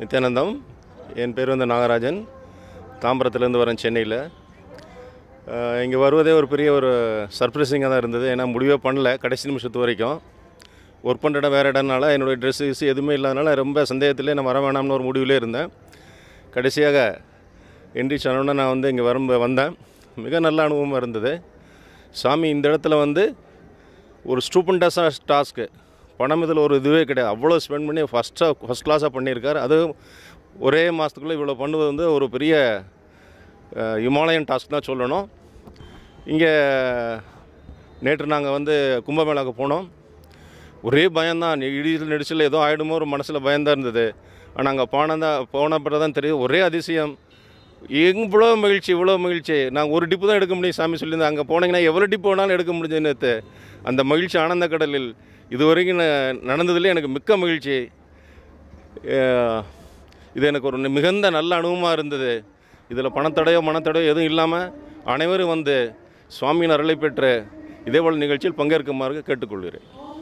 நித்யானந்தம் என் பேர் வந்து நாகராஜன் தாம்பரத்துலேருந்து வரேன் சென்னையில் இங்கே வருவதே ஒரு பெரிய ஒரு சர்ப்ரைசிங்காக தான் இருந்தது ஏன்னா முடிவே பண்ணல கடைசி நிமிஷத்து வரைக்கும் ஒர்க் பண்ணுற இடம் வேறு இடம்னால என்னுடைய ட்ரெஸ் கிஸ் எதுவுமே இல்லாதனால ரொம்ப சந்தேகத்திலே நான் வர வேணாம்னு ஒரு முடிவிலே இருந்தேன் கடைசியாக என்ட்ரிச் ஆனோடனே நான் வந்து இங்கே வரும்ப வந்தேன் மிக நல்ல அனுபவமாக இருந்தது சாமி இந்த இடத்துல வந்து ஒரு ஸ்டூபண்டாஸாக டாஸ்க்கு பணம் இதில் ஒரு இதுவே கிடையாது அவ்வளோ ஸ்பெண்ட் பண்ணி ஃபஸ்ட்டாக ஃபஸ்ட் கிளாஸாக பண்ணியிருக்கார் அது ஒரே மாதத்துக்குள்ளே இவ்வளோ பண்ணுவது வந்து ஒரு பெரிய இமாலயன் டாஸ்க் தான் சொல்லணும் இங்கே நேற்று நாங்கள் வந்து கும்பமேளாவுக்கு போனோம் ஒரே பயம்தான் இடியில் நெடிச்சில் ஏதோ ஆகிடுமோ ஒரு மனசில் பயந்தான் இருந்தது ஆனால் அங்கே போனதான் போன பிறகு தான் தெரியும் ஒரே அதிசயம் இவ்வளோ மகிழ்ச்சி இவ்வளோ மகிழ்ச்சி நாங்கள் ஒரு டிப்பு தான் எடுக்க முடியும் சாமி சொல்லியிருந்தேன் அங்கே போனீங்கன்னா எவ்வளோ டிப்பு வேணாலும் எடுக்க முடிஞ்சது நேற்று அந்த மகிழ்ச்சி ஆனந்த கடலில் இது வரைக்கும் நடந்ததுலேயே எனக்கு மிக்க மகிழ்ச்சி இது எனக்கு ஒரு மிகுந்த நல்ல அனுபவமாக இருந்தது இதில் பணத்தடையோ மனத்தடையோ எதுவும் இல்லாமல் அனைவரும் வந்து சுவாமியின் அருளை பெற்று இதேபோல் நிகழ்ச்சியில் பங்கேற்குமாறு கேட்டுக்கொள்கிறேன்